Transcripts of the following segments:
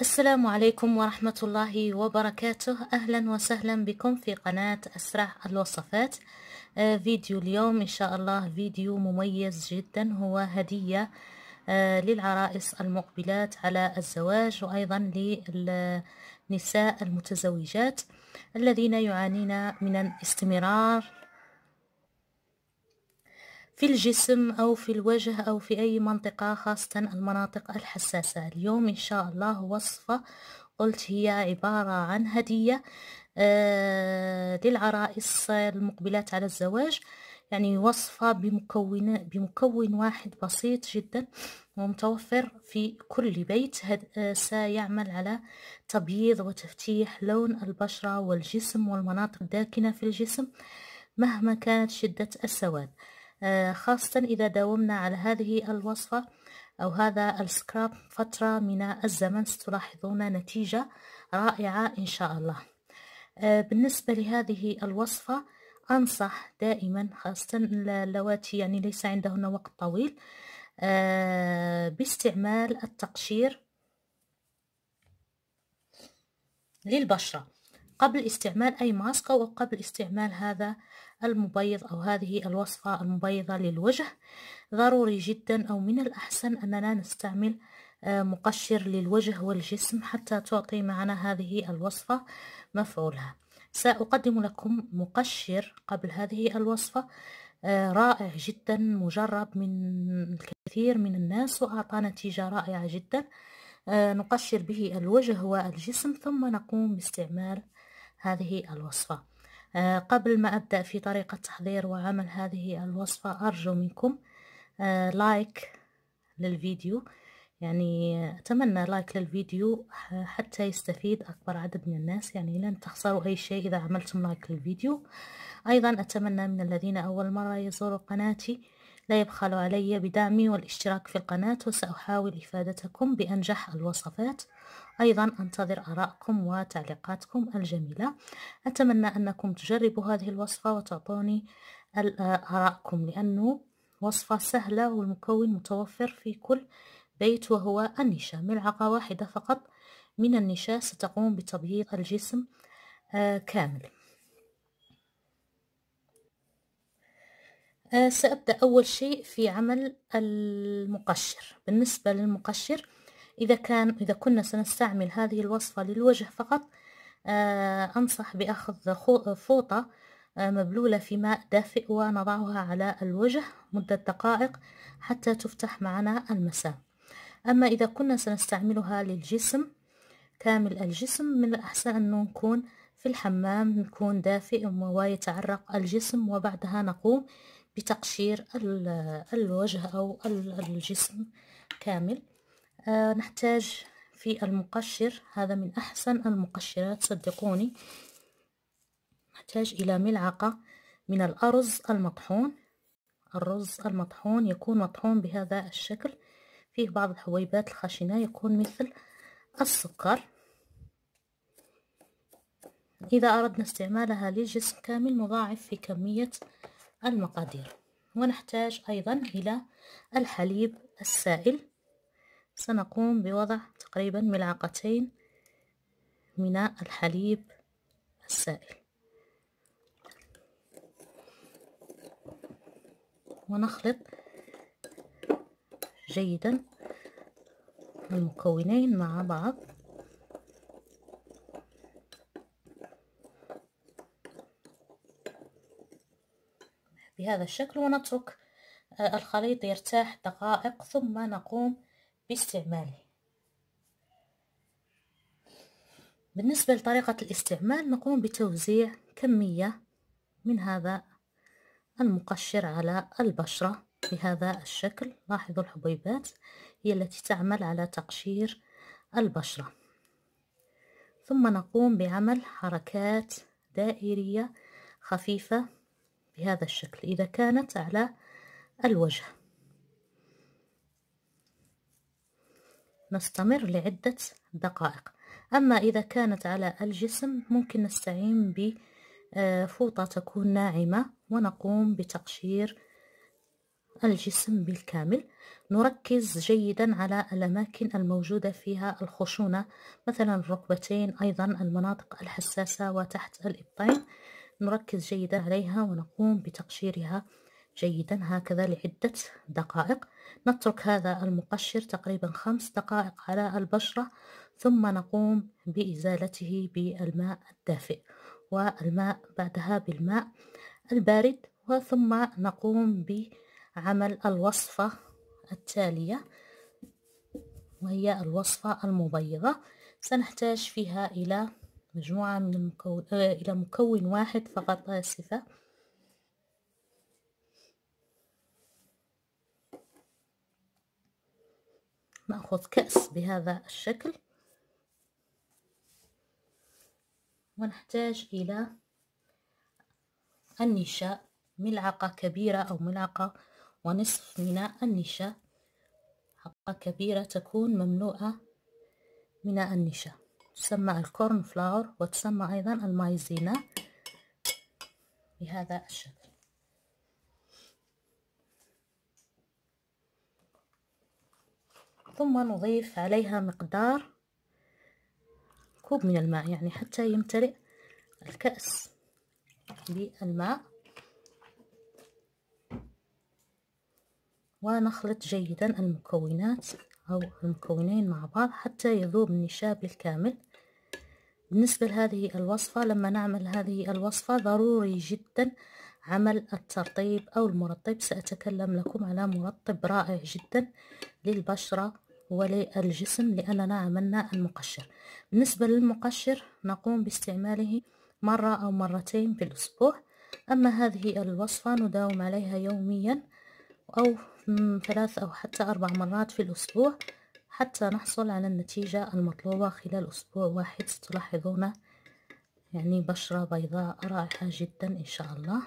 السلام عليكم ورحمة الله وبركاته أهلا وسهلا بكم في قناة أسرع الوصفات آه، فيديو اليوم إن شاء الله فيديو مميز جدا هو هدية آه، للعرائس المقبلات على الزواج وأيضا للنساء المتزوجات الذين يعانين من الاستمرار في الجسم أو في الوجه أو في أي منطقة خاصة المناطق الحساسة اليوم إن شاء الله وصفة قلت هي عبارة عن هدية آه، للعرائس المقبلات على الزواج يعني وصفة بمكون, بمكون واحد بسيط جدا ومتوفر في كل بيت آه، سيعمل على تبييض وتفتيح لون البشرة والجسم والمناطق الداكنة في الجسم مهما كانت شدة السواد آه، خاصة إذا داومنا على هذه الوصفة أو هذا السكراب فترة من الزمن ستلاحظون نتيجة رائعة إن شاء الله آه، بالنسبة لهذه الوصفة أنصح دائما خاصة اللواتي يعني ليس عندهن وقت طويل آه، باستعمال التقشير للبشرة قبل استعمال أي ماسك أو قبل استعمال هذا المبيض أو هذه الوصفة المبيضة للوجه ضروري جدا أو من الأحسن أننا نستعمل آه، مقشر للوجه والجسم حتى تعطي معنا هذه الوصفة مفعولها سأقدم لكم مقشر قبل هذه الوصفة آه، رائع جدا مجرب من الكثير من الناس وأعطى نتيجة رائعة جدا آه، نقشر به الوجه والجسم ثم نقوم باستعمال هذه الوصفة آه، قبل ما أبدأ في طريقة تحضير وعمل هذه الوصفة أرجو منكم آه، لايك للفيديو يعني أتمنى لايك للفيديو حتى يستفيد أكبر عدد من الناس يعني لن تخسروا أي شيء إذا عملتم لايك للفيديو أيضا أتمنى من الذين أول مرة يزوروا قناتي لا يبخل علي بدعمي والاشتراك في القناة وسأحاول إفادتكم بأنجح الوصفات أيضا أنتظر آرائكم وتعليقاتكم الجميلة أتمنى أنكم تجربوا هذه الوصفة وتعطوني آرائكم لأنه وصفة سهلة والمكون متوفر في كل بيت وهو النشا ملعقة واحدة فقط من النشا ستقوم بتبييض الجسم آه، كامل أه، سأبدأ أول شيء في عمل المقشر بالنسبة للمقشر إذا كان إذا كنا سنستعمل هذه الوصفة للوجه فقط أه، أنصح بأخذ فوطة أه، مبلولة في ماء دافئ ونضعها على الوجه مدة دقائق حتى تفتح معنا المسام أما إذا كنا سنستعملها للجسم كامل الجسم من الأحسن أنه نكون في الحمام نكون دافئ ويتعرق الجسم وبعدها نقوم بتقشير الوجه أو الجسم كامل آه، نحتاج في المقشر هذا من أحسن المقشرات صدقوني نحتاج إلى ملعقة من الأرز المطحون الرز المطحون يكون مطحون بهذا الشكل فيه بعض الحبيبات الخشنة يكون مثل السكر إذا أردنا استعمالها للجسم كامل نضاعف في كمية المقادير ونحتاج أيضا إلى الحليب السائل سنقوم بوضع تقريبا ملعقتين من الحليب السائل ونخلط جيدا المكونين مع بعض بهذا الشكل ونترك آه، الخليط يرتاح دقائق ثم نقوم باستعماله بالنسبة لطريقة الاستعمال نقوم بتوزيع كمية من هذا المقشر على البشرة بهذا الشكل لاحظوا الحبيبات هي التي تعمل على تقشير البشرة ثم نقوم بعمل حركات دائرية خفيفة بهذا الشكل إذا كانت على الوجه نستمر لعدة دقائق أما إذا كانت على الجسم ممكن نستعين بفوطة آه، تكون ناعمة ونقوم بتقشير الجسم بالكامل نركز جيدا على الأماكن الموجودة فيها الخشونة مثلا الركبتين أيضا المناطق الحساسة وتحت الإبطين نركز جيدا عليها ونقوم بتقشيرها جيدا هكذا لعدة دقائق نترك هذا المقشر تقريبا خمس دقائق على البشرة ثم نقوم بإزالته بالماء الدافئ والماء بعدها بالماء البارد وثم نقوم بعمل الوصفة التالية وهي الوصفة المبيضة سنحتاج فيها إلى مجموعة من المكون آه، إلى مكون واحد فقط آسفة آه، نأخذ كأس بهذا الشكل ونحتاج إلى النشاء ملعقة كبيرة أو ملعقة ونصف من النشا حقة كبيرة تكون مملوءة من النشا تسمى الكورن فلاور وتسمى أيضا المايزينا بهذا الشكل ثم نضيف عليها مقدار كوب من الماء يعني حتى يمتلئ الكأس بالماء ونخلط جيدا المكونات أو المكونين مع بعض حتى يذوب النشا بالكامل بالنسبة لهذه الوصفة لما نعمل هذه الوصفة ضروري جدا عمل الترطيب أو المرطب سأتكلم لكم على مرطب رائع جدا للبشرة وللجسم لأننا عملنا المقشر بالنسبة للمقشر نقوم باستعماله مرة أو مرتين في الأسبوع أما هذه الوصفة نداوم عليها يوميا أو ثلاث أو حتى أربع مرات في الأسبوع حتى نحصل على النتيجة المطلوبة خلال أسبوع واحد تلاحظون يعني بشرة بيضاء رائعة جدا إن شاء الله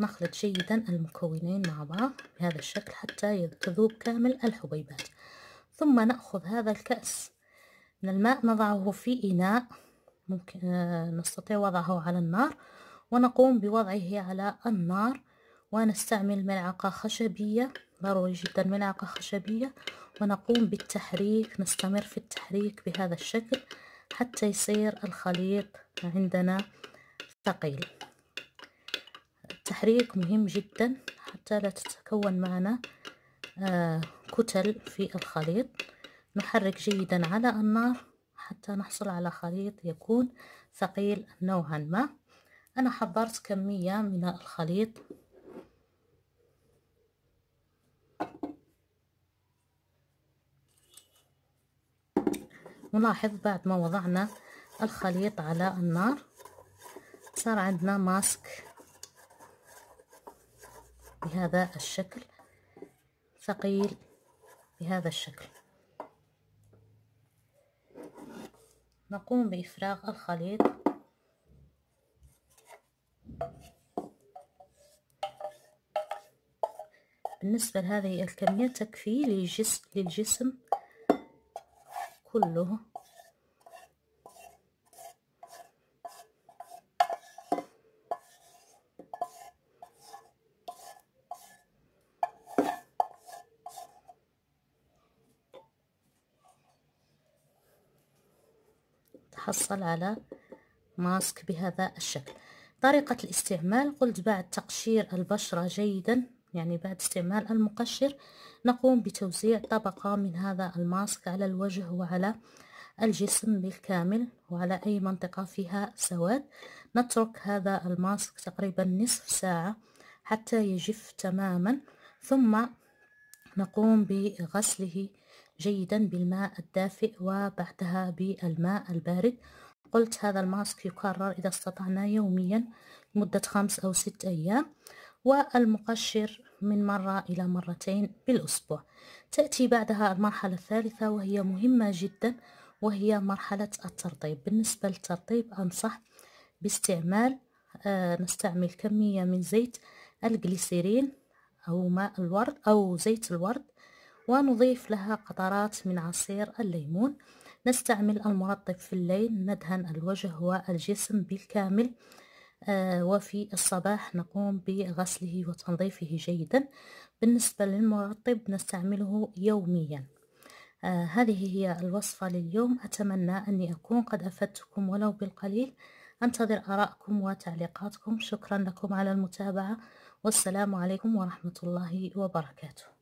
نخلط جيدا المكونين مع بعض بهذا الشكل حتى تذوب كامل الحبيبات ثم نأخذ هذا الكأس من الماء نضعه في إناء ممكن آه، نستطيع وضعه على النار ونقوم بوضعه على النار ونستعمل ملعقة خشبية ضروري جدا ملعقة خشبية ونقوم بالتحريك نستمر في التحريك بهذا الشكل حتى يصير الخليط عندنا ثقيل التحريك مهم جدا حتى لا تتكون معنا آه، كتل في الخليط نحرك جيدا على النار حتى نحصل على خليط يكون ثقيل نوعا ما أنا حضرت كمية من الخليط نلاحظ بعد ما وضعنا الخليط على النار صار عندنا ماسك بهذا الشكل ثقيل بهذا الشكل نقوم بإفراغ الخليط بالنسبة لهذه الكمية تكفي للجسم كله نتحصل على ماسك بهذا الشكل طريقة الاستعمال قلت بعد تقشير البشرة جيدا يعني بعد استعمال المقشر نقوم بتوزيع طبقة من هذا الماسك على الوجه وعلى الجسم بالكامل وعلى أي منطقة فيها سواد نترك هذا الماسك تقريبا نصف ساعة حتى يجف تماما ثم نقوم بغسله جيدا بالماء الدافئ وبعدها بالماء البارد قلت هذا الماسك يكرر إذا استطعنا يوميا لمدة خمس أو ست أيام والمقشر من مرة إلى مرتين بالأسبوع تأتي بعدها المرحلة الثالثة وهي مهمة جدا وهي مرحلة الترطيب بالنسبة للترطيب أنصح باستعمال آه نستعمل كمية من زيت الجليسيرين أو ماء الورد أو زيت الورد ونضيف لها قطرات من عصير الليمون نستعمل المرطب في الليل ندهن الوجه والجسم بالكامل آه، وفي الصباح نقوم بغسله وتنظيفه جيدا بالنسبة للمرطب نستعمله يوميا آه، هذه هي الوصفة لليوم أتمنى أني أكون قد أفدتكم ولو بالقليل أنتظر آراءكم وتعليقاتكم شكرا لكم على المتابعة والسلام عليكم ورحمة الله وبركاته